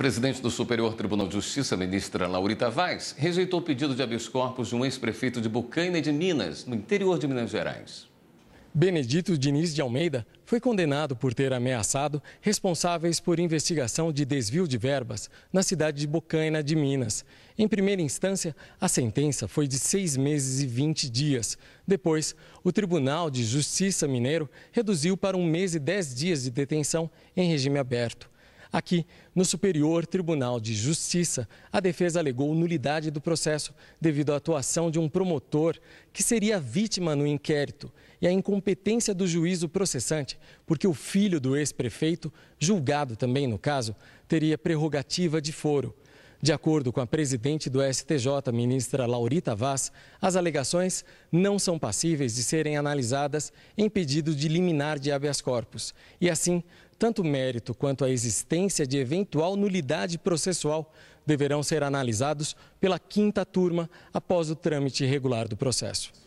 presidente do Superior Tribunal de Justiça, ministra Laurita Vaz, rejeitou o pedido de habeas corpus de um ex-prefeito de Bucaina de Minas, no interior de Minas Gerais. Benedito Diniz de Almeida foi condenado por ter ameaçado responsáveis por investigação de desvio de verbas na cidade de Bocaina de Minas. Em primeira instância, a sentença foi de seis meses e 20 dias. Depois, o Tribunal de Justiça Mineiro reduziu para um mês e dez dias de detenção em regime aberto. Aqui, no Superior Tribunal de Justiça, a defesa alegou nulidade do processo devido à atuação de um promotor que seria vítima no inquérito e à incompetência do juízo processante, porque o filho do ex-prefeito, julgado também no caso, teria prerrogativa de foro. De acordo com a presidente do STJ, ministra Laurita Vaz, as alegações não são passíveis de serem analisadas em pedido de liminar de habeas corpus. E assim, tanto o mérito quanto a existência de eventual nulidade processual deverão ser analisados pela quinta turma após o trâmite regular do processo.